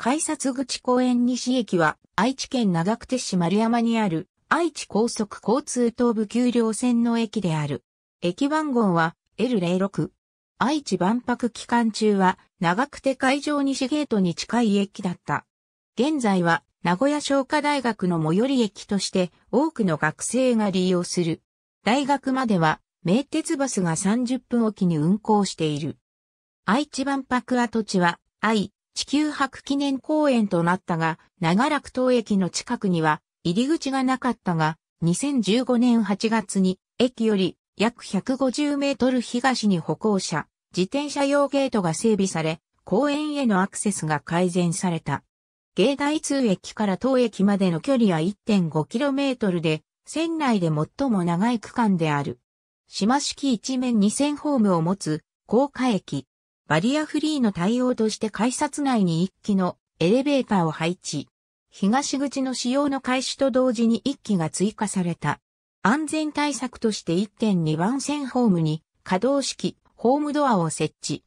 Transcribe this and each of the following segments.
改札口公園西駅は愛知県長久手市丸山にある愛知高速交通東部丘陵線の駅である。駅番号は L06。愛知万博期間中は長久手会場西ゲートに近い駅だった。現在は名古屋商科大学の最寄り駅として多くの学生が利用する。大学までは名鉄バスが30分おきに運行している。愛知万博跡地は愛地球博記念公園となったが、長楽東駅の近くには入り口がなかったが、2015年8月に駅より約150メートル東に歩行者、自転車用ゲートが整備され、公園へのアクセスが改善された。芸大通駅から東駅までの距離は 1.5km で、線内で最も長い区間である。島式一面二線ホームを持つ、高架駅。バリアフリーの対応として改札内に1機のエレベーターを配置。東口の使用の開始と同時に1機が追加された。安全対策として1.2番線ホームに可動式ホームドアを設置。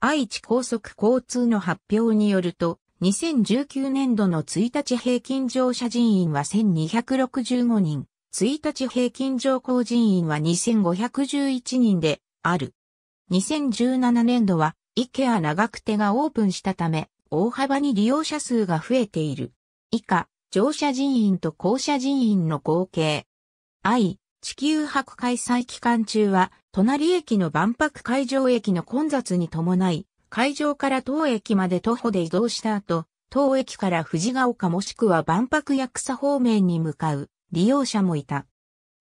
愛知高速交通の発表によると、2019年度の1日平均乗車人員は1265人、1日平均乗降人員は2511人である。2017年度は、イケア長久手がオープンしたため、大幅に利用者数が増えている。以下、乗車人員と降車人員の合計。愛、地球博開催期間中は、隣駅の万博会場駅の混雑に伴い、会場から当駅まで徒歩で移動した後、当駅から藤ヶ丘もしくは万博や草方面に向かう利用者もいた。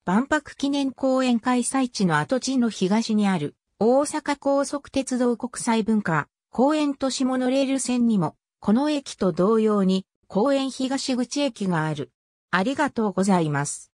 万博記念公園開催地の跡地の東にある大阪高速鉄道国際文化、公園都市モノレール線にも、この駅と同様に、公園東口駅がある。ありがとうございます。